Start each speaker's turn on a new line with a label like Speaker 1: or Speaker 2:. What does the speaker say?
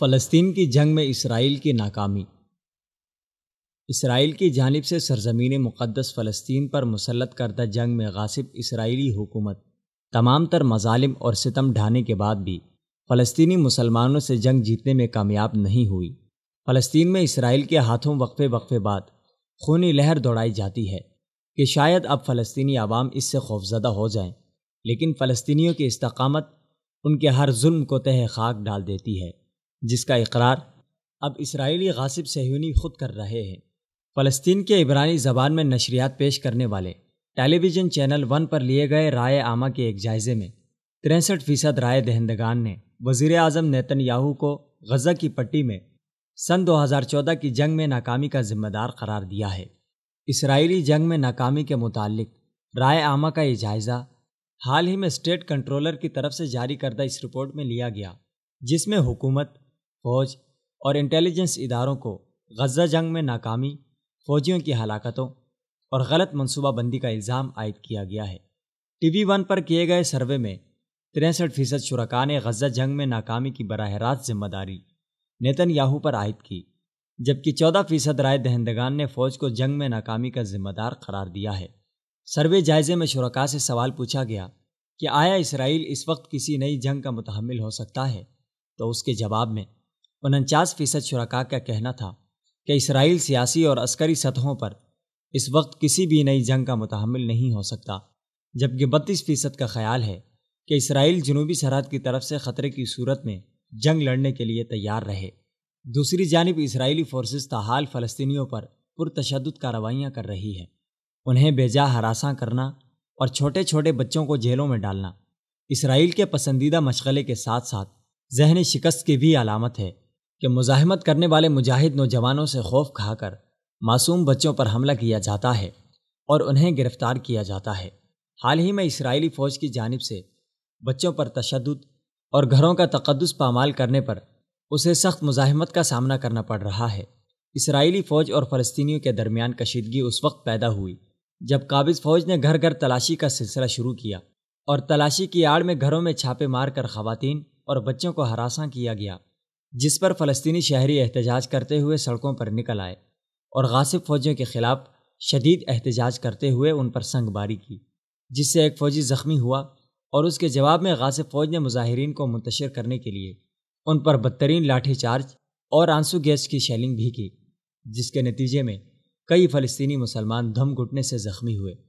Speaker 1: فلسطین کی جنگ میں اسرائیل کی ناکامی اسرائیل کی جانب سے سرزمین مقدس فلسطین پر مسلط کردہ جنگ میں غاصب اسرائیلی حکومت تمام تر مظالم اور ستم ڈھانے کے بعد بھی فلسطینی مسلمانوں سے جنگ جیتنے میں کامیاب نہیں ہوئی فلسطین میں اسرائیل کے ہاتھوں وقفے وقفے بعد خونی لہر دوڑائی جاتی ہے کہ شاید اب فلسطینی عوام اس سے خوفزدہ ہو جائیں لیکن فلسطینیوں کی استقامت ان کے ہر ظلم کو تہ خاک ڈال دیتی ہے جس کا اقرار اب اسرائیلی غاصب سہیونی خود کر رہے ہیں فلسطین کے عبرانی زبان میں نشریات پیش کرنے والے ٹیلی ویژن چینل ون پر لیے گئے رائے عامہ کے ایک جائزے میں تریسٹھ فیصد رائے دہندگان نے وزیر اعظم نیتن یاہو کو غزہ کی پٹی میں سن دو ہزار چودہ کی جنگ میں ناکامی کا ذمہ دار قرار دیا ہے اسرائیلی جنگ میں ناکامی کے متعلق رائے عامہ کا یہ جائزہ حال ہی میں اسٹیٹ کنٹرولر کی طرف سے جاری کردہ اس رپورٹ میں لیا گیا جس میں حکومت فوج اور انٹیلیجنس اداروں کو غزہ جنگ میں ناکامی فوجیوں کی ہلاکتوں اور غلط منصوبہ بندی کا الزام عائد کیا گیا ہے ٹی وی ون پر کیے گئے سروے میں تریسٹھ فیصد شرکاء نے غزہ جنگ میں ناکامی کی براہ راست ذمہ داری نیتن یاہو پر عائد کی جبکہ چودہ فیصد رائے دہندگان نے فوج کو جنگ میں ناکامی کا ذمہ دار قرار دیا ہے سروے جائزے میں شرکاء سے سوال پوچھا گیا کہ آیا اسرائیل اس وقت کسی نئی جنگ کا متحمل ہو سکتا ہے تو اس کے جواب میں انچاس فیصد شرکا کا کہنا تھا کہ اسرائیل سیاسی اور عسکری سطحوں پر اس وقت کسی بھی نئی جنگ کا متحمل نہیں ہو سکتا جبکہ بتیس فیصد کا خیال ہے کہ اسرائیل جنوبی سرحد کی طرف سے خطرے کی صورت میں جنگ لڑنے کے لیے تیار رہے دوسری جانب اسرائیلی فورسز تاحال فلسطینیوں پر پرتشدد کارروائیاں کر رہی ہے انہیں بے جا ہراساں کرنا اور چھوٹے چھوٹے بچوں کو جیلوں میں ڈالنا اسرائیل کے پسندیدہ مشغلے کے ساتھ ساتھ ذہنی شکست کی بھی علامت ہے کہ مزاحمت کرنے والے مجاہد نوجوانوں سے خوف کھا کر معصوم بچوں پر حملہ کیا جاتا ہے اور انہیں گرفتار کیا جاتا ہے حال ہی میں اسرائیلی فوج کی جانب سے بچوں پر تشدد اور گھروں کا تقدس پامال کرنے پر اسے سخت مزاحمت کا سامنا کرنا پڑ رہا ہے اسرائیلی فوج اور فلسطینیوں کے درمیان کشیدگی اس وقت پیدا ہوئی جب قابض فوج نے گھر گھر تلاشی کا سلسلہ شروع کیا اور تلاشی کی آڑ میں گھروں میں چھاپے مار کر خواتین اور بچوں کو ہراساں کیا گیا جس پر فلسطینی شہری احتجاج کرتے ہوئے سڑکوں پر نکل آئے اور غاصب فوجیوں کے خلاف شدید احتجاج کرتے ہوئے ان پر سنگ باری کی جس سے ایک فوجی زخمی ہوا اور اس کے جواب میں غاصب فوج نے مظاہرین کو منتشر کرنے کے لیے ان پر بدترین لاٹھی چارج اور آنسو گیس کی شیلنگ بھی کی جس کے نتیجے میں کئی فلسطینی مسلمان دھم گھٹنے سے زخمی ہوئے